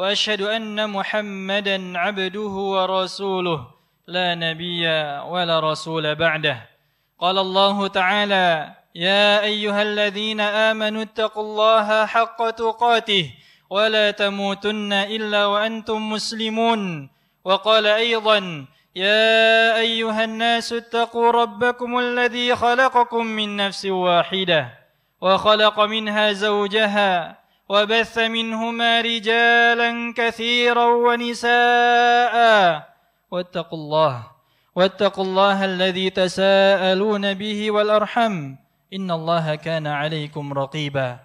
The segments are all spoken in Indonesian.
واشهد ان محمدا عبده ورسوله لا نبي ولا رسول بعده قال الله تعالى يا ايها الذين امنوا اتقوا الله حق تقاته ولا تموتن الا وانتم مسلمون وقال ايضا يا ايها الناس اتقوا ربكم الذي خلقكم من نفس واحده وخلق منها زوجها وبث منهما رجالا كثيرا ونساء واتقوا الله واتقوا الله الذي تساءلون به والارحم ان الله كان عليكم رقيبا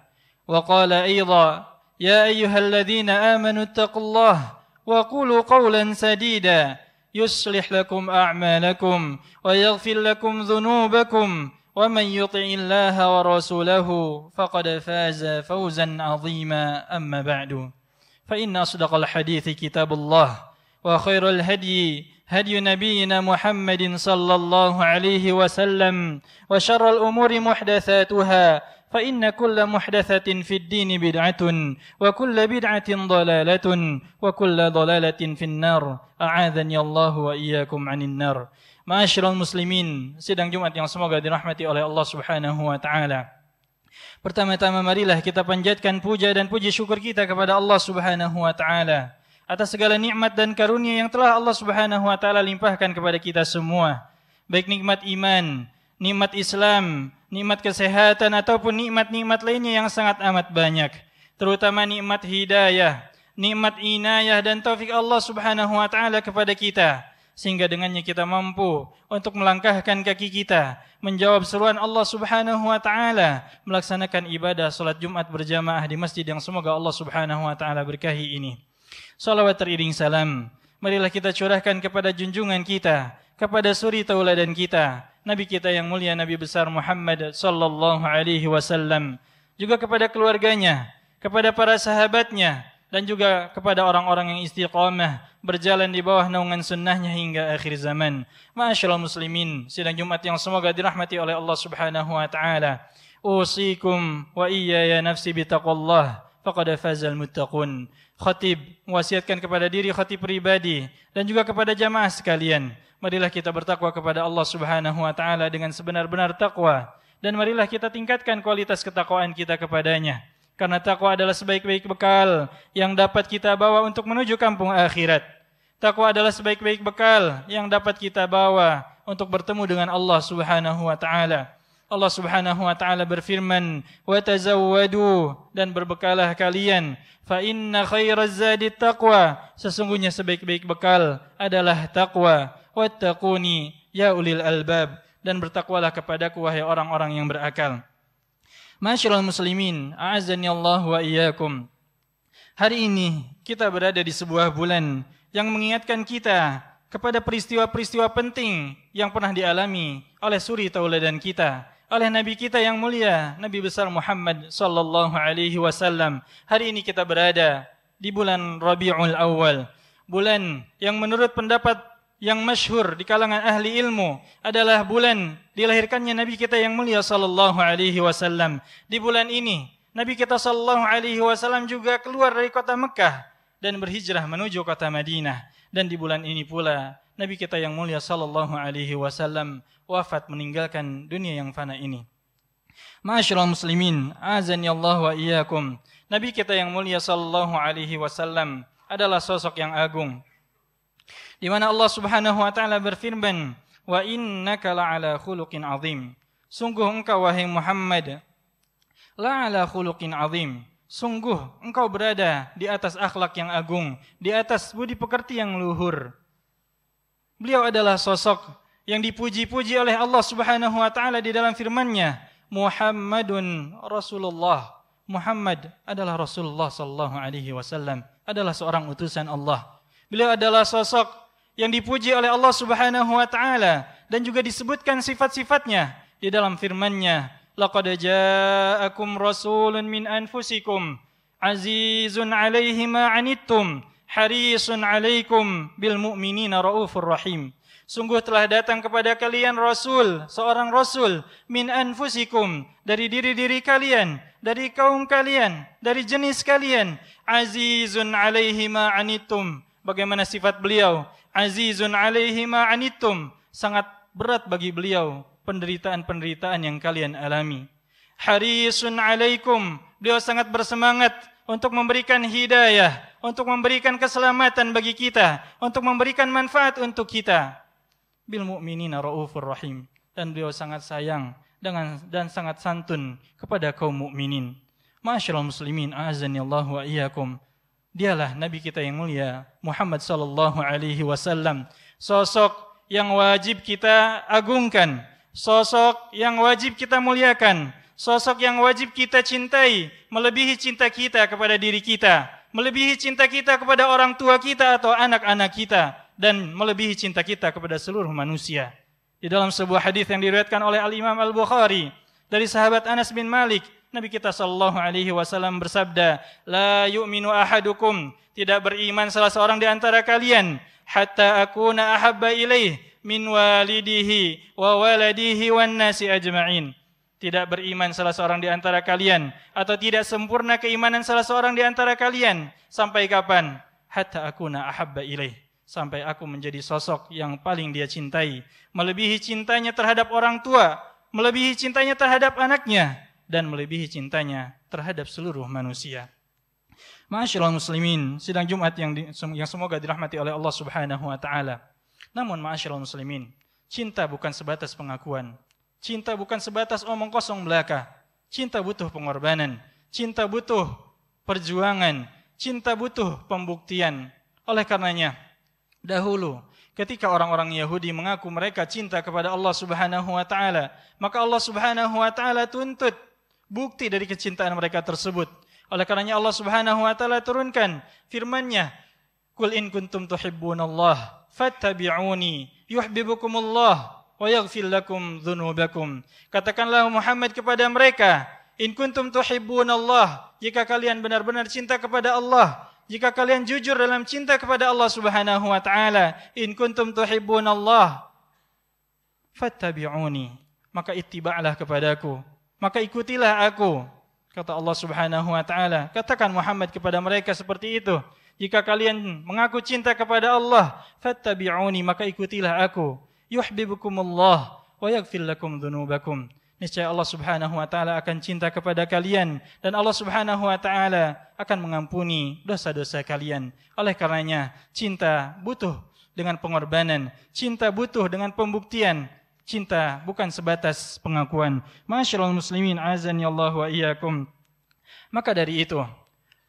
وقال ايضا يا ايها الذين امنوا اتقوا الله وقولوا قولا سديدا يصلح لكم اعمالكم ويغفر لكم ذنوبكم ومن يطع الله ورسوله فقد فاز فوزا عظيما أما بعد فإن أصدق الحديث كتاب الله وخير الهدي هدي نبينا محمد صلى الله عليه وسلم وشر الأمور محدثاتها فإن كل محدثة في الدين بدعة وكل بدعة ضلالة وكل ضلالة في النار أعاذني الله وإياكم عن النار Ma'asyiral muslimin, sidang Jumat yang semoga dirahmati oleh Allah Subhanahu wa taala. Pertama-tama marilah kita panjatkan puja dan puji syukur kita kepada Allah Subhanahu wa taala atas segala nikmat dan karunia yang telah Allah Subhanahu wa taala limpahkan kepada kita semua. Baik nikmat iman, nikmat Islam, nikmat kesehatan ataupun nikmat-nikmat lainnya yang sangat amat banyak, terutama nikmat hidayah, nikmat inayah dan taufik Allah Subhanahu wa taala kepada kita sehingga dengannya kita mampu untuk melangkahkan kaki kita menjawab seruan Allah Subhanahu wa taala melaksanakan ibadah salat Jumat berjamaah di masjid yang semoga Allah Subhanahu wa taala berkahi ini. Salawat teriring salam marilah kita curahkan kepada junjungan kita, kepada suri tauladan kita, nabi kita yang mulia Nabi besar Muhammad sallallahu alaihi wasallam, juga kepada keluarganya, kepada para sahabatnya dan juga kepada orang-orang yang istiqamah berjalan di bawah naungan sunnahnya hingga akhir zaman. Masyaallah muslimin, sidang Jumat yang semoga dirahmati oleh Allah Subhanahu wa taala. Usikum wa ya nafsi bitaqwallah faqad fazal muttaqun. Khatib wasiatkan kepada diri khatib pribadi dan juga kepada jamaah sekalian. Marilah kita bertakwa kepada Allah Subhanahu wa taala dengan sebenar-benar takwa dan marilah kita tingkatkan kualitas ketakwaan kita kepadanya. Karena takwa adalah sebaik-baik bekal yang dapat kita bawa untuk menuju kampung akhirat. Takwa adalah sebaik-baik bekal yang dapat kita bawa untuk bertemu dengan Allah Subhanahu wa taala. Allah Subhanahu wa taala berfirman, "Wa tazawwadu" dan berbekalah kalian, fa inna khairaz zadi taqwa. Sesungguhnya sebaik-baik bekal adalah takwa. Wattaquni ya ulil albab dan bertakwalah kepadaku wahai orang-orang yang berakal. Masyarul muslimin, a'azzani Allah wa iyyakum. Hari ini kita berada di sebuah bulan yang mengingatkan kita kepada peristiwa-peristiwa penting yang pernah dialami oleh suri tauladan kita, oleh nabi kita yang mulia, Nabi besar Muhammad sallallahu alaihi wasallam. Hari ini kita berada di bulan Rabiul Awal, bulan yang menurut pendapat yang masyhur di kalangan ahli ilmu adalah bulan dilahirkannya nabi kita yang mulia sallallahu alaihi wasallam. Di bulan ini Nabi kita sallallahu alaihi wasallam juga keluar dari kota Mekah dan berhijrah menuju kota Madinah dan di bulan ini pula Nabi kita yang mulia sallallahu alaihi wasallam wafat meninggalkan dunia yang fana ini. Ma'asyiral muslimin, azani Allah wa iyyakum. Nabi kita yang mulia sallallahu alaihi wasallam adalah sosok yang agung. Di mana Allah Subhanahu wa taala berfirman, "Wa innaka la'ala khuluqin azim." Sungguh engkau wahai Muhammad la'ala khuluqin azim Sungguh engkau berada di atas akhlak yang agung, di atas budi pekerti yang luhur. Beliau adalah sosok yang dipuji-puji oleh Allah Subhanahu wa taala di dalam firman-Nya, Muhammadun Rasulullah. Muhammad adalah Rasulullah sallallahu alaihi wasallam, adalah seorang utusan Allah. Beliau adalah sosok yang dipuji oleh Allah Subhanahu wa taala dan juga disebutkan sifat-sifatnya di dalam firman-Nya لقد جاءكم رسول من أنفسكم عزيز عليه ما عنتم حريص عليكم بالمؤمنين رؤوف رحيم Sungguh telah datang kepada kalian Rasul, seorang Rasul, min anfusikum, dari diri-diri kalian, dari kaum kalian, dari jenis kalian. Azizun alaihi ma'anitum. Bagaimana sifat beliau? Azizun alaihi ma'anitum. Sangat berat bagi beliau penderitaan-penderitaan yang kalian alami. Harisun alaikum. Beliau sangat bersemangat untuk memberikan hidayah, untuk memberikan keselamatan bagi kita, untuk memberikan manfaat untuk kita. Bil mu'minina raufur rahim. Dan beliau sangat sayang dengan dan sangat santun kepada kaum mukminin. Masyaallah muslimin, azani Allah wa iyyakum. Dialah nabi kita yang mulia Muhammad sallallahu alaihi wasallam, sosok yang wajib kita agungkan, sosok yang wajib kita muliakan, sosok yang wajib kita cintai, melebihi cinta kita kepada diri kita, melebihi cinta kita kepada orang tua kita atau anak-anak kita, dan melebihi cinta kita kepada seluruh manusia. Di dalam sebuah hadis yang diriwayatkan oleh Al Imam Al Bukhari dari sahabat Anas bin Malik, Nabi kita sallallahu alaihi wasallam bersabda, "La yu'minu ahadukum, tidak beriman salah seorang di antara kalian hatta akuna ahabba ilaih min walidihi wa waladihi wan nasi ajma'in. Tidak beriman salah seorang di antara kalian atau tidak sempurna keimanan salah seorang di antara kalian sampai kapan? Hatta na ahabba ilaih. Sampai aku menjadi sosok yang paling dia cintai, melebihi cintanya terhadap orang tua, melebihi cintanya terhadap anaknya dan melebihi cintanya terhadap seluruh manusia. Masyaallah muslimin, sidang Jumat yang di, yang semoga dirahmati oleh Allah Subhanahu wa taala. Namun ma'asyiral muslimin, cinta bukan sebatas pengakuan. Cinta bukan sebatas omong kosong belaka. Cinta butuh pengorbanan, cinta butuh perjuangan, cinta butuh pembuktian. Oleh karenanya, dahulu ketika orang-orang Yahudi mengaku mereka cinta kepada Allah Subhanahu wa taala, maka Allah Subhanahu wa taala tuntut bukti dari kecintaan mereka tersebut. Oleh karenanya Allah Subhanahu wa taala turunkan firman-Nya, "Qul in kuntum tuhibbunallaha fattabi'uni yuhibbukumullah wa yaghfir lakum dzunubakum. Katakanlah Muhammad kepada mereka, in kuntum Allah jika kalian benar-benar cinta kepada Allah, jika kalian jujur dalam cinta kepada Allah Subhanahu wa taala, in kuntum Allah fattabi'uni, maka ittiba'lah kepadaku, maka ikutilah aku. Kata Allah Subhanahu wa taala, katakan Muhammad kepada mereka seperti itu. Jika kalian mengaku cinta kepada Allah, fattabi'uni maka ikutilah aku. Allah, wa yaghfir lakum dzunubakum. Niscaya Allah Subhanahu wa taala akan cinta kepada kalian dan Allah Subhanahu wa taala akan mengampuni dosa-dosa kalian. Oleh karenanya, cinta butuh dengan pengorbanan, cinta butuh dengan pembuktian, cinta bukan sebatas pengakuan. Masyaallah muslimin azan ya Allah wa iyyakum. Maka dari itu,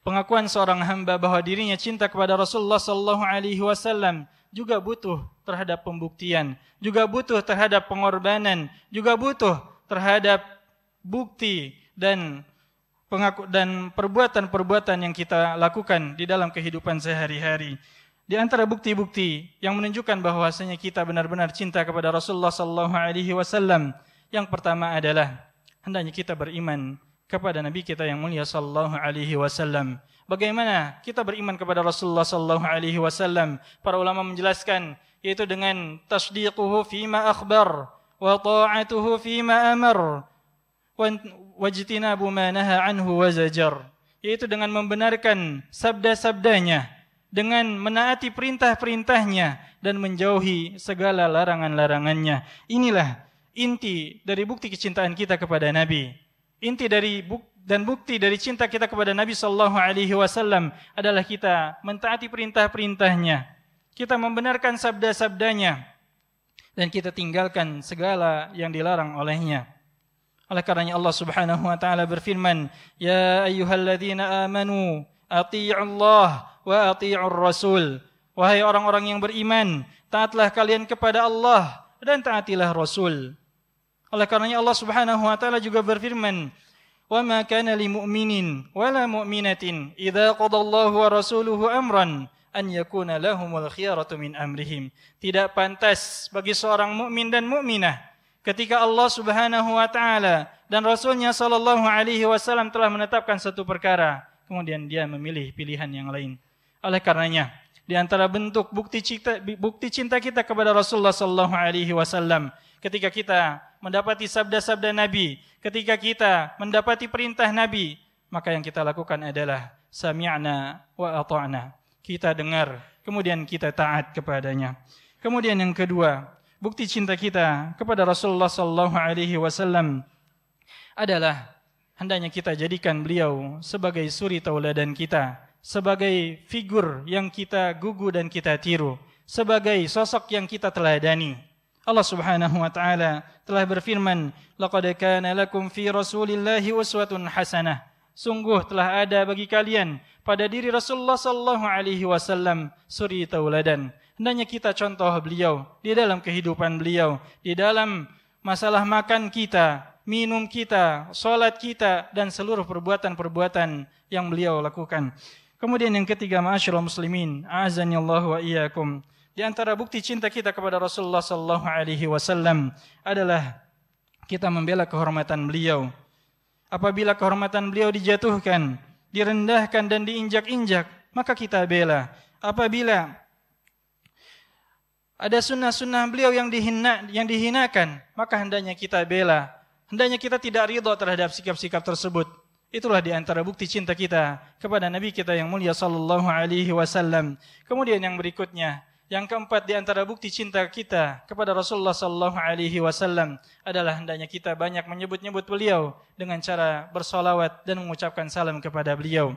pengakuan seorang hamba bahwa dirinya cinta kepada Rasulullah sallallahu alaihi wasallam juga butuh terhadap pembuktian, juga butuh terhadap pengorbanan, juga butuh terhadap bukti dan pengaku dan perbuatan-perbuatan yang kita lakukan di dalam kehidupan sehari-hari. Di antara bukti-bukti yang menunjukkan bahwasanya kita benar-benar cinta kepada Rasulullah sallallahu alaihi wasallam, yang pertama adalah hendaknya kita beriman kepada Nabi kita yang mulia sallallahu alaihi wasallam. Bagaimana kita beriman kepada Rasulullah sallallahu alaihi wasallam? Para ulama menjelaskan yaitu dengan tasdiquhu fima akhbar wa ta'atuhu fima amar wajtinabu ma naha anhu wa zajar. Yaitu dengan membenarkan sabda-sabdanya, dengan menaati perintah-perintahnya dan menjauhi segala larangan-larangannya. Inilah inti dari bukti kecintaan kita kepada Nabi Inti dari buk dan bukti dari cinta kita kepada Nabi Shallallahu Alaihi Wasallam adalah kita mentaati perintah-perintahnya, kita membenarkan sabda-sabdanya, dan kita tinggalkan segala yang dilarang olehnya. Oleh karenanya Allah Subhanahu Wa Taala berfirman, Ya ladina amanu Allah wa ati'ur rasul. Wahai orang-orang yang beriman, taatlah kalian kepada Allah dan taatilah Rasul. Oleh karenanya Allah Subhanahu wa taala juga berfirman, "Wa ma kana lil mu'minin wa la mu'minatin idza qadallahu wa rasuluhu amran an yakuna lahumul khiyaratu min amrihim." Tidak pantas bagi seorang mukmin dan mukminah ketika Allah Subhanahu wa taala dan Rasulnya sallallahu alaihi wasallam telah menetapkan satu perkara, kemudian dia memilih pilihan yang lain. Oleh karenanya, di antara bentuk bukti cinta, bukti cinta kita kepada Rasulullah Sallallahu Alaihi Wasallam ketika kita mendapati sabda-sabda Nabi, ketika kita mendapati perintah Nabi, maka yang kita lakukan adalah sami'na wa ata'na. Kita dengar, kemudian kita taat kepadanya. Kemudian yang kedua, bukti cinta kita kepada Rasulullah sallallahu alaihi wasallam adalah hendaknya kita jadikan beliau sebagai suri tauladan kita, sebagai figur yang kita gugu dan kita tiru, sebagai sosok yang kita teladani. Allah Subhanahu wa taala telah berfirman, "Laqad kana lakum fi Rasulillahi uswatun hasanah." Sungguh telah ada bagi kalian pada diri Rasulullah sallallahu alaihi wasallam suri tauladan. Hendaknya kita contoh beliau di dalam kehidupan beliau, di dalam masalah makan kita, minum kita, sholat kita, dan seluruh perbuatan-perbuatan yang beliau lakukan. Kemudian yang ketiga, ma'asyiral muslimin, a'azani wa iyyakum. Di antara bukti cinta kita kepada Rasulullah sallallahu alaihi wasallam adalah kita membela kehormatan beliau. Apabila kehormatan beliau dijatuhkan, direndahkan dan diinjak-injak, maka kita bela. Apabila ada sunnah-sunnah beliau yang dihina yang dihinakan, maka hendaknya kita bela. Hendaknya kita tidak ridho terhadap sikap-sikap tersebut. Itulah di antara bukti cinta kita kepada Nabi kita yang mulia sallallahu alaihi wasallam. Kemudian yang berikutnya, yang keempat di antara bukti cinta kita kepada Rasulullah sallallahu alaihi wasallam adalah hendaknya kita banyak menyebut-nyebut beliau dengan cara bersolawat dan mengucapkan salam kepada beliau.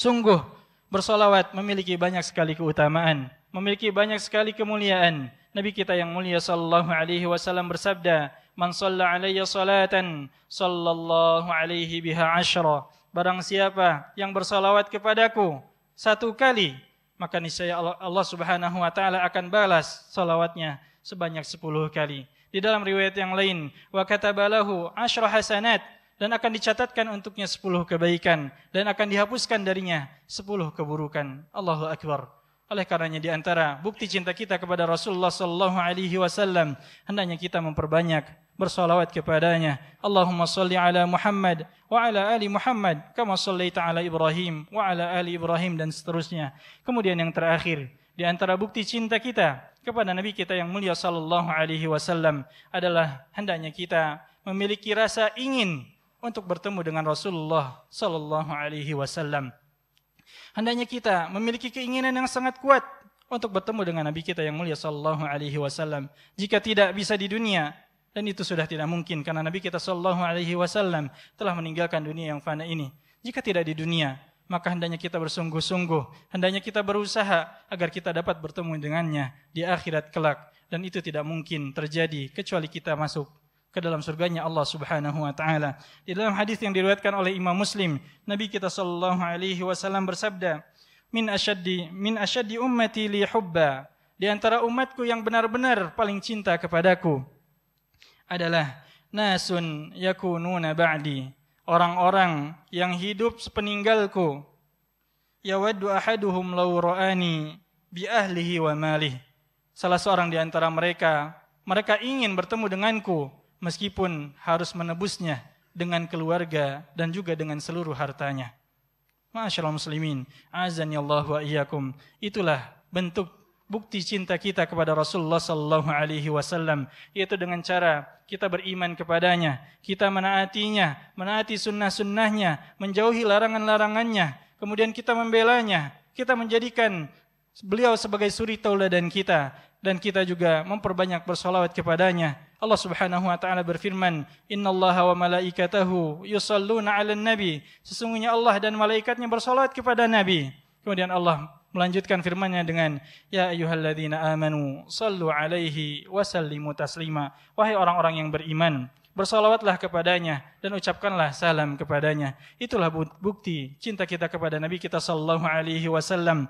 Sungguh bersolawat memiliki banyak sekali keutamaan, memiliki banyak sekali kemuliaan. Nabi kita yang mulia sallallahu alaihi wasallam bersabda, "Man shalla alayya salatan, sallallahu alaihi biha asyra." Barang siapa yang bersolawat kepadaku satu kali, maka niscaya Allah, Allah Subhanahu wa taala akan balas salawatnya sebanyak 10 kali. Di dalam riwayat yang lain, wa katabalahu asyra hasanat dan akan dicatatkan untuknya 10 kebaikan dan akan dihapuskan darinya 10 keburukan. Allahu akbar. Oleh karenanya di antara bukti cinta kita kepada Rasulullah sallallahu alaihi wasallam hendaknya kita memperbanyak bersolawat kepadanya. Allahumma salli ala Muhammad wa ala ali Muhammad kama sallaita ala Ibrahim wa ala ali Ibrahim dan seterusnya. Kemudian yang terakhir di antara bukti cinta kita kepada nabi kita yang mulia sallallahu alaihi wasallam adalah hendaknya kita memiliki rasa ingin untuk bertemu dengan Rasulullah sallallahu alaihi wasallam. Hendaknya kita memiliki keinginan yang sangat kuat untuk bertemu dengan Nabi kita yang mulia sallallahu alaihi wasallam. Jika tidak bisa di dunia, dan itu sudah tidak mungkin karena Nabi kita sallallahu alaihi wasallam telah meninggalkan dunia yang fana ini. Jika tidak di dunia, maka hendaknya kita bersungguh-sungguh, hendaknya kita berusaha agar kita dapat bertemu dengannya di akhirat kelak dan itu tidak mungkin terjadi kecuali kita masuk ke dalam surganya Allah Subhanahu wa taala. Di dalam hadis yang diriwayatkan oleh Imam Muslim, Nabi kita sallallahu alaihi wasallam bersabda, "Min asyaddi min asyaddi ummati li hubba." Di antara umatku yang benar-benar paling cinta kepadaku adalah nasun yakununa ba'di, orang-orang yang hidup sepeninggalku. Yawaddu ahaduhum law ra'ani bi ahlihi wa malih. Salah seorang di antara mereka mereka ingin bertemu denganku meskipun harus menebusnya dengan keluarga dan juga dengan seluruh hartanya. Masyaallah muslimin, azan Allah wa iyyakum. Itulah bentuk bukti cinta kita kepada Rasulullah sallallahu alaihi wasallam yaitu dengan cara kita beriman kepadanya, kita menaatinya, menaati sunnah-sunnahnya, menjauhi larangan-larangannya, kemudian kita membelanya, kita menjadikan beliau sebagai suri tauladan kita, dan kita juga memperbanyak bersolawat kepadanya. Allah Subhanahu wa taala berfirman, "Innallaha wa malaikatahu yusalluna 'alan nabi." Sesungguhnya Allah dan malaikatnya bersolawat kepada nabi. Kemudian Allah melanjutkan firman-Nya dengan, "Ya ayyuhalladzina amanu, sallu 'alaihi wa sallimu taslima." Wahai orang-orang yang beriman, bersolawatlah kepadanya dan ucapkanlah salam kepadanya. Itulah bukti cinta kita kepada Nabi kita sallallahu alaihi wasallam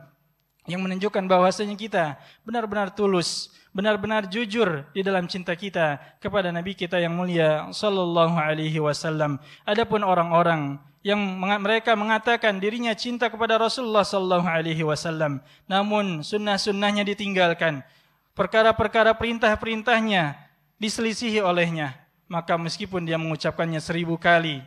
yang menunjukkan bahwasanya kita benar-benar tulus, benar-benar jujur di dalam cinta kita kepada nabi kita yang mulia sallallahu alaihi wasallam. Adapun orang-orang yang mereka mengatakan dirinya cinta kepada Rasulullah sallallahu alaihi wasallam, namun sunnah-sunnahnya ditinggalkan, perkara-perkara perintah-perintahnya diselisihi olehnya, maka meskipun dia mengucapkannya seribu kali,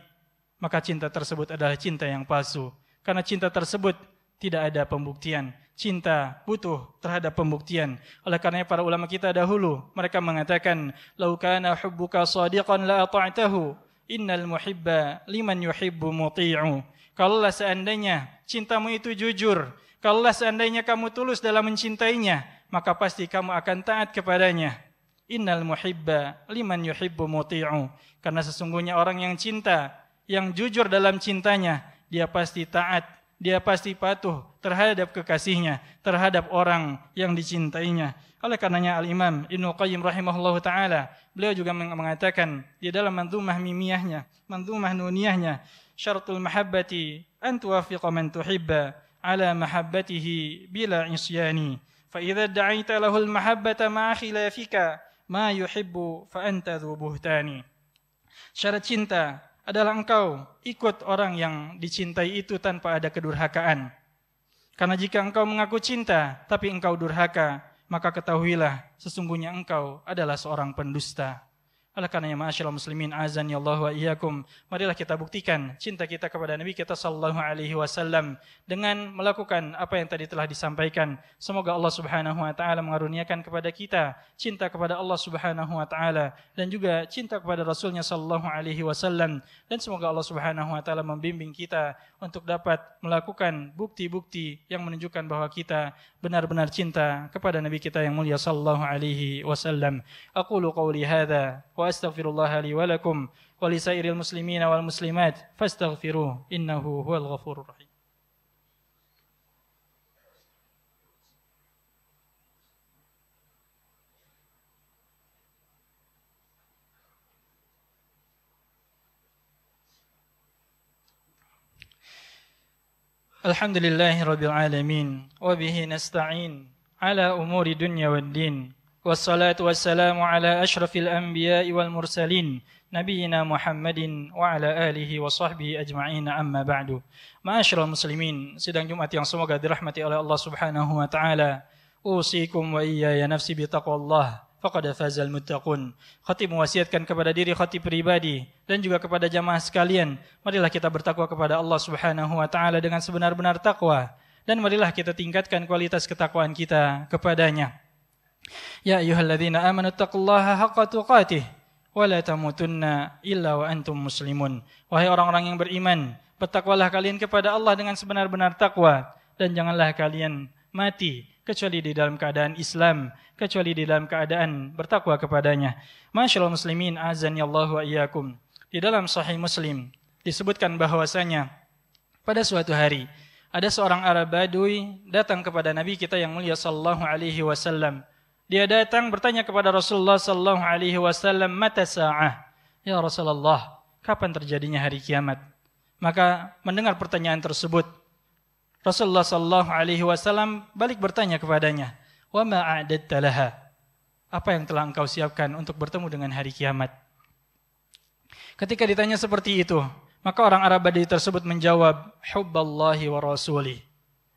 maka cinta tersebut adalah cinta yang palsu. Karena cinta tersebut tidak ada pembuktian. Cinta butuh terhadap pembuktian. Oleh karena para ulama kita dahulu mereka mengatakan laukana hubbuka sadiqan la ta'atahu. Innal muhibba liman yuhibbu muti'u. Kalaulah seandainya cintamu itu jujur, kalau seandainya kamu tulus dalam mencintainya, maka pasti kamu akan taat kepadanya. Innal muhibba liman yuhibbu muti'u. Karena sesungguhnya orang yang cinta, yang jujur dalam cintanya, dia pasti taat dia pasti patuh terhadap kekasihnya, terhadap orang yang dicintainya. Oleh karenanya Al-Imam Ibnu Qayyim rahimahullahu taala, beliau juga mengatakan di dalam manzumah mimiyahnya, manzumah nuniyahnya, syaratul mahabbati an tuwafiqa man tuhibba ala mahabbatihi bila isyani. Fa idza da'aita lahu al-mahabbata ma khilafika ma yuhibbu fa anta dhu buhtani. Syarat cinta adalah engkau ikut orang yang dicintai itu tanpa ada kedurhakaan. Karena jika engkau mengaku cinta tapi engkau durhaka, maka ketahuilah sesungguhnya engkau adalah seorang pendusta. Oleh karenanya ma'asyiral muslimin azan ya Allah wa iyyakum, marilah kita buktikan cinta kita kepada Nabi kita sallallahu alaihi wasallam dengan melakukan apa yang tadi telah disampaikan. Semoga Allah Subhanahu wa taala mengaruniakan kepada kita cinta kepada Allah Subhanahu wa taala dan juga cinta kepada Rasulnya sallallahu alaihi wasallam dan semoga Allah Subhanahu wa taala membimbing kita untuk dapat melakukan bukti-bukti yang menunjukkan bahwa kita benar-benar cinta kepada Nabi kita yang mulia sallallahu alaihi wasallam. qawli وأستغفر الله لي ولكم ولسائر المسلمين والمسلمات فاستغفروه إنه هو الغفور الرحيم الحمد لله رب العالمين وبه نستعين على أمور الدنيا والدين ashrafil والسلام على أشرف الأنبياء والمرسلين نبينا محمد وعلى آله وصحبه أجمعين أما بعد معاشر المسلمين sidang Jumat yang semoga dirahmati oleh Allah Subhanahu wa taala usikum wa ya nafsi bi taqwallah faqad fazal muttaqun. Khatib mewasiatkan kepada diri khatib pribadi dan juga kepada jamaah sekalian, marilah kita bertakwa kepada Allah Subhanahu wa taala dengan sebenar-benar takwa dan marilah kita tingkatkan kualitas ketakwaan kita kepadanya. Ya ayyuhalladzina amanu taqullaha haqqa tuqatih wa la tamutunna illa wa antum muslimun. Wahai orang-orang yang beriman, bertakwalah kalian kepada Allah dengan sebenar-benar takwa dan janganlah kalian mati kecuali di dalam keadaan Islam, kecuali di dalam keadaan bertakwa kepadanya. Masyaallah muslimin ya Allah wa iyyakum. Di dalam sahih Muslim disebutkan bahwasanya pada suatu hari ada seorang Arab Badui datang kepada Nabi kita yang mulia sallallahu alaihi wasallam dia datang bertanya kepada Rasulullah sallallahu alaihi wasallam, "Mata sa'ah?" Ya Rasulullah, kapan terjadinya hari kiamat? Maka mendengar pertanyaan tersebut, Rasulullah sallallahu alaihi wasallam balik bertanya kepadanya, "Wa ma a'dadta laha?" Apa yang telah engkau siapkan untuk bertemu dengan hari kiamat? Ketika ditanya seperti itu, maka orang Arab tadi tersebut menjawab, "Hubballahi wa rasuli."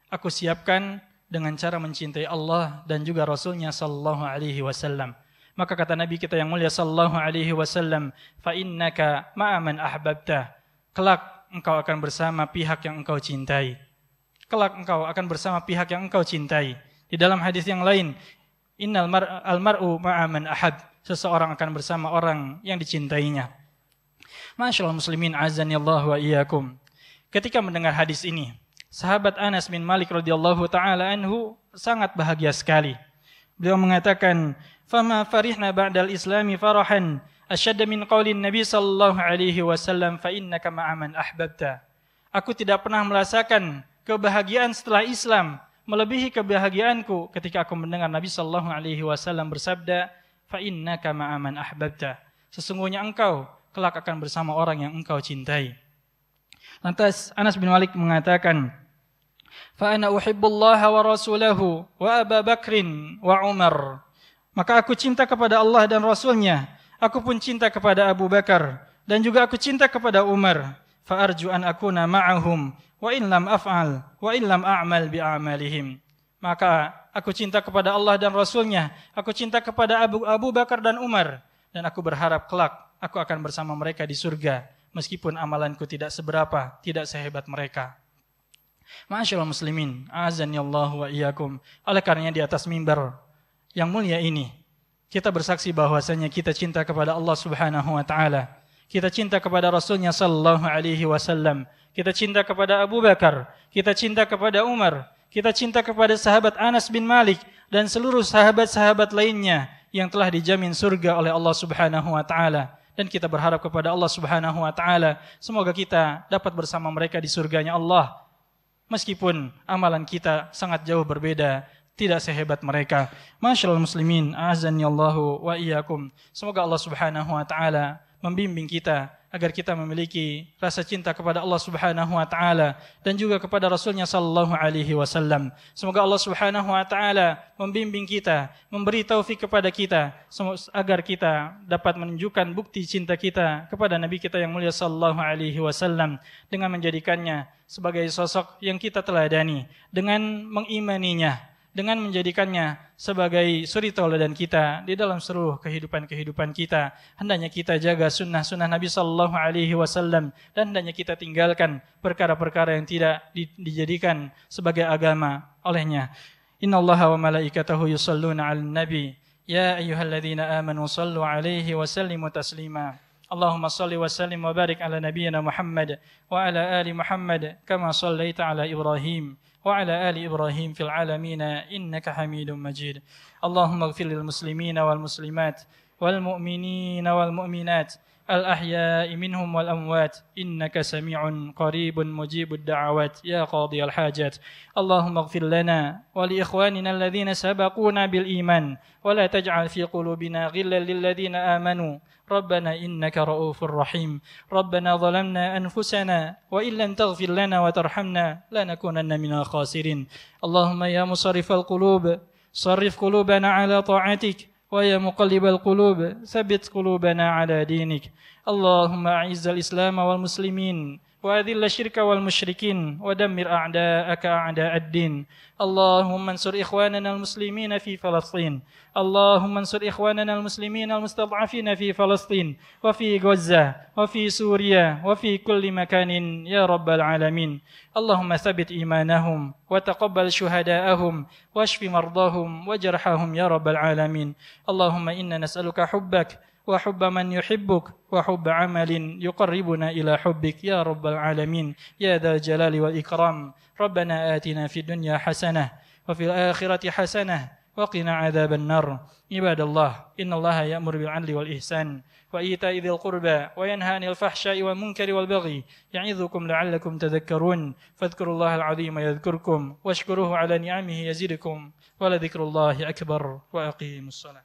Aku siapkan dengan cara mencintai Allah dan juga Rasulnya sallallahu alaihi wasallam. Maka kata Nabi kita yang mulia sallallahu alaihi wasallam, "Fa innaka ka man ahbabta." Kelak engkau akan bersama pihak yang engkau cintai. Kelak engkau akan bersama pihak yang engkau cintai. Di dalam hadis yang lain, "Innal mar almar'u mar'u ma'aman ahab." Seseorang akan bersama orang yang dicintainya. Allah muslimin azanillahu wa iyyakum. Ketika mendengar hadis ini, sahabat Anas bin Malik radhiyallahu taala anhu sangat bahagia sekali. Beliau mengatakan, "Fama farihna ba'dal islami farahan asyadd min qaulin Nabi sallallahu alaihi wasallam fa innaka ma'aman ahbabta." Aku tidak pernah merasakan kebahagiaan setelah Islam melebihi kebahagiaanku ketika aku mendengar Nabi sallallahu alaihi wasallam bersabda, "Fa innaka ma'aman ahbabta." Sesungguhnya engkau kelak akan bersama orang yang engkau cintai. Lantas Anas bin Malik mengatakan, Fa'ana أحب wa rasulahu wa بكر Bakrin wa Umar. Maka aku cinta kepada Allah dan Rasulnya. Aku pun cinta kepada Abu Bakar. Dan juga aku cinta kepada Umar. Fa'arju an nama ma'ahum wa inlam af'al wa inlam amal bi amalihim. Maka aku cinta kepada Allah dan Rasulnya. Aku cinta kepada Abu, Abu Bakar dan Umar. Dan aku berharap kelak aku akan bersama mereka di surga meskipun amalanku tidak seberapa, tidak sehebat mereka. Masyaallah muslimin, azan ya Allah wa iyyakum. Oleh karenanya di atas mimbar yang mulia ini kita bersaksi bahwasanya kita cinta kepada Allah Subhanahu wa taala. Kita cinta kepada Rasulnya sallallahu alaihi wasallam. Kita cinta kepada Abu Bakar, kita cinta kepada Umar, kita cinta kepada sahabat Anas bin Malik dan seluruh sahabat-sahabat lainnya yang telah dijamin surga oleh Allah Subhanahu wa taala dan kita berharap kepada Allah Subhanahu wa taala semoga kita dapat bersama mereka di surganya Allah Meskipun amalan kita sangat jauh berbeda, tidak sehebat mereka. Masyaallah muslimin, azanillahu wa iyyakum. Semoga Allah Subhanahu wa taala membimbing kita agar kita memiliki rasa cinta kepada Allah Subhanahu wa taala dan juga kepada Rasulnya sallallahu alaihi wasallam. Semoga Allah Subhanahu wa taala membimbing kita, memberi taufik kepada kita agar kita dapat menunjukkan bukti cinta kita kepada nabi kita yang mulia sallallahu alaihi wasallam dengan menjadikannya sebagai sosok yang kita teladani dengan mengimaninya dengan menjadikannya sebagai suri tauladan kita di dalam seluruh kehidupan-kehidupan kita. Hendaknya kita jaga sunnah-sunnah Nabi Sallallahu Alaihi Wasallam dan hendaknya kita tinggalkan perkara-perkara yang tidak dijadikan sebagai agama olehnya. Inna Allah wa malaikatahu yusalluna al nabi. Ya ayyuhalladzina amanu sallu alaihi wa sallimu taslima. اللهم صل وسلم وبارك على نبينا محمد وعلى Ali محمد كما صليت على Ibrahim وعلى آل إبراهيم في العالمين إنك حميد مجيد اللهم اغفر للمسلمين والمسلمات والمؤمنين والمؤمنات الأحياء منهم والأموات إنك سميع قريب مجيب الدعوات يا قاضي الحاجات اللهم اغفر لنا ولإخواننا الذين سبقونا بالإيمان ولا تجعل في قلوبنا غلا للذين آمنوا ربنا إنك رؤوف رحيم ربنا ظلمنا أنفسنا وإن لم تغفر لنا وترحمنا لنكونن من الخاسرين اللهم يا مصرف القلوب صرف قلوبنا على طاعتك ويا مقلب القلوب ثبت قلوبنا على دينك اللهم أعز الإسلام والمسلمين وأذل الشرك والمشركين ودمر أعداءك أعداء الدين اللهم انصر إخواننا المسلمين في فلسطين اللهم انصر إخواننا المسلمين المستضعفين في فلسطين وفي غزة وفي سوريا وفي كل مكان يا رب العالمين اللهم ثبت إيمانهم وتقبل شهداءهم واشف مرضاهم وجرحهم يا رب العالمين اللهم إنا نسألك حبك وحب من يحبك وحب عمل يقربنا إلى حبك يا رب العالمين يا ذا الجلال والإكرام ربنا آتنا في الدنيا حسنة وفي الآخرة حسنة وقنا عذاب النار عباد الله إن الله يأمر بالعدل والإحسان وإيتاء ذي القربى وينهى عن الفحشاء والمنكر والبغي يعظكم لعلكم تذكرون فاذكروا الله العظيم يذكركم واشكروه على نعمه يزدكم ولذكر الله أكبر وأقيموا الصلاة